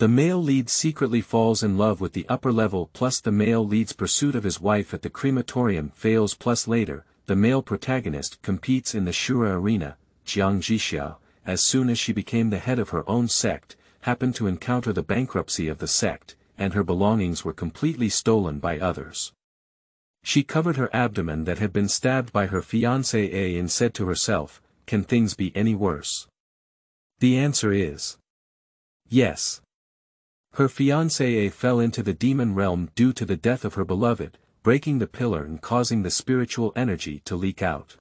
The male lead secretly falls in love with the upper level plus the male lead's pursuit of his wife at the crematorium fails plus later, the male protagonist competes in the Shura arena, Jiang Jixiao, as soon as she became the head of her own sect, happened to encounter the bankruptcy of the sect, and her belongings were completely stolen by others. She covered her abdomen that had been stabbed by her fiancé A and said to herself, can things be any worse? The answer is yes. Her fiancé fell into the demon realm due to the death of her beloved, breaking the pillar and causing the spiritual energy to leak out.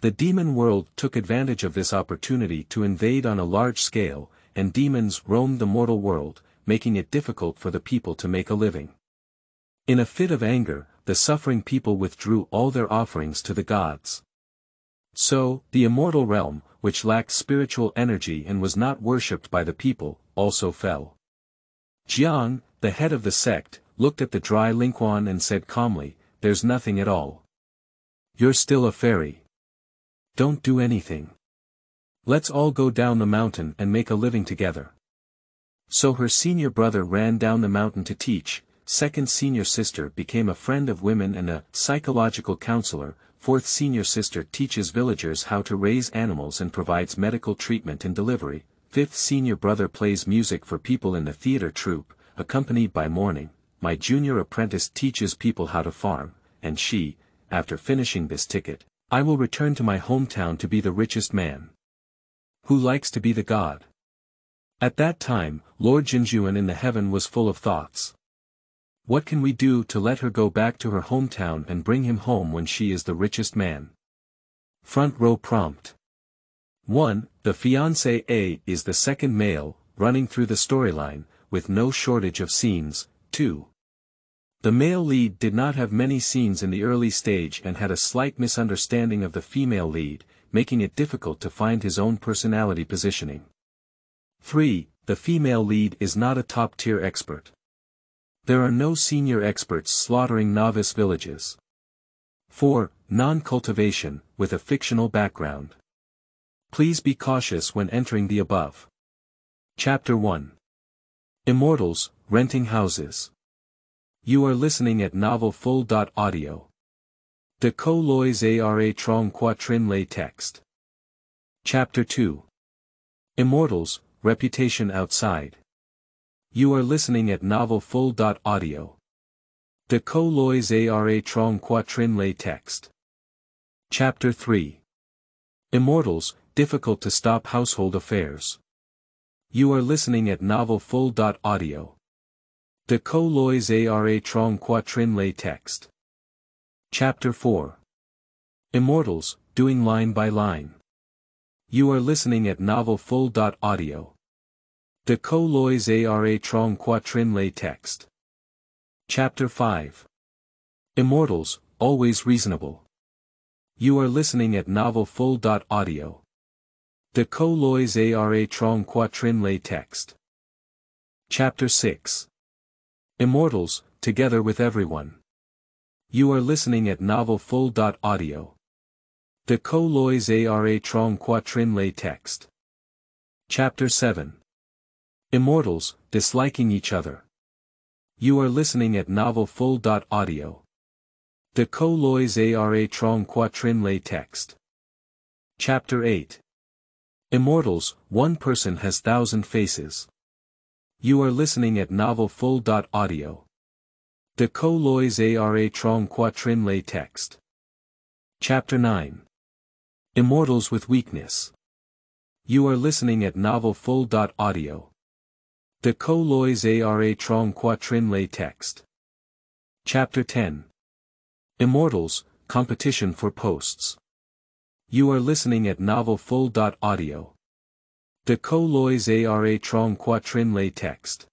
The demon world took advantage of this opportunity to invade on a large scale, and demons roamed the mortal world, making it difficult for the people to make a living. In a fit of anger, the suffering people withdrew all their offerings to the gods. So, the immortal realm, which lacked spiritual energy and was not worshipped by the people, also fell. Jiang, the head of the sect, looked at the dry Linquan and said calmly, there's nothing at all. You're still a fairy. Don't do anything. Let's all go down the mountain and make a living together. So her senior brother ran down the mountain to teach, second senior sister became a friend of women and a psychological counselor, fourth senior sister teaches villagers how to raise animals and provides medical treatment and delivery, Fifth senior brother plays music for people in the theater troupe, accompanied by mourning. My junior apprentice teaches people how to farm, and she, after finishing this ticket, I will return to my hometown to be the richest man. Who likes to be the god? At that time, Lord Jinjuan in the heaven was full of thoughts. What can we do to let her go back to her hometown and bring him home when she is the richest man? Front row prompt. 1. The fiancé A is the second male, running through the storyline, with no shortage of scenes, 2. The male lead did not have many scenes in the early stage and had a slight misunderstanding of the female lead, making it difficult to find his own personality positioning. 3. The female lead is not a top-tier expert. There are no senior experts slaughtering novice villages. 4. Non-cultivation, with a fictional background. Please be cautious when entering the above. Chapter 1 Immortals, Renting Houses You are listening at Novel Full.audio. De co ara trong quatrin lay text. Chapter 2 Immortals, Reputation Outside You are listening at Novel Full.audio. De co ara trong quatrin lay text. Chapter 3 Immortals, difficult to stop household affairs. You are listening at novelfull.audio. De lois ara trong quatrin lay text. Chapter 4. Immortals, doing line by line. You are listening at novelfull.audio. De lois ara trong quatrin lay text. Chapter 5. Immortals, always reasonable. You are listening at novelfull.audio. De co ara trong quatrin lay text. Chapter 6 Immortals, together with everyone. You are listening at novelfull.audio. De co ara trong quatrin lay text. Chapter 7 Immortals, disliking each other. You are listening at novelfull.audio. De co ara trong quatrin lay text. Chapter 8 Immortals, one person has thousand faces. You are listening at novelfull.audio. De co lois ara trong quatrin lay text. Chapter 9. Immortals with Weakness. You are listening at novelfull.audio. De co lois ara trong quatrin lay text. Chapter 10. Immortals, Competition for Posts. You are listening at novelfull.audio. De Lois Ara Trong Quatrin lay Text.